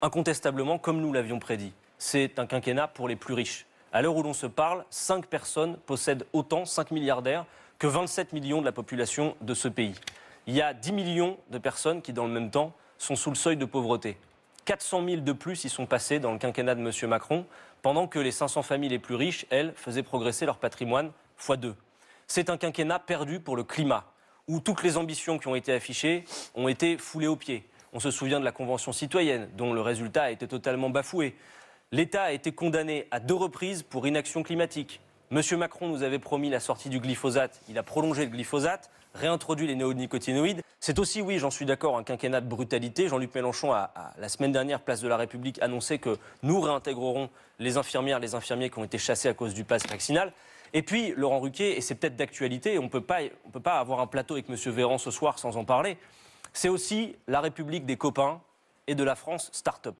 incontestablement, comme nous l'avions prédit, c'est un quinquennat pour les plus riches. À l'heure où l'on se parle, 5 personnes possèdent autant, 5 milliardaires, que 27 millions de la population de ce pays. Il y a 10 millions de personnes qui, dans le même temps, sont sous le seuil de pauvreté. 400 000 de plus y sont passés dans le quinquennat de M. Macron, pendant que les 500 familles les plus riches, elles, faisaient progresser leur patrimoine x 2. C'est un quinquennat perdu pour le climat, où toutes les ambitions qui ont été affichées ont été foulées aux pieds. On se souvient de la Convention citoyenne, dont le résultat a été totalement bafoué. L'État a été condamné à deux reprises pour inaction climatique. Monsieur Macron nous avait promis la sortie du glyphosate, il a prolongé le glyphosate, réintroduit les néonicotinoïdes. C'est aussi, oui, j'en suis d'accord, un quinquennat de brutalité. Jean-Luc Mélenchon a, la semaine dernière, place de la République, annoncé que nous réintégrerons les infirmières, les infirmiers qui ont été chassés à cause du pass vaccinal. Et puis, Laurent Ruquet, et c'est peut-être d'actualité, on ne peut pas avoir un plateau avec M. Véran ce soir sans en parler. C'est aussi la République des copains et de la France start-up.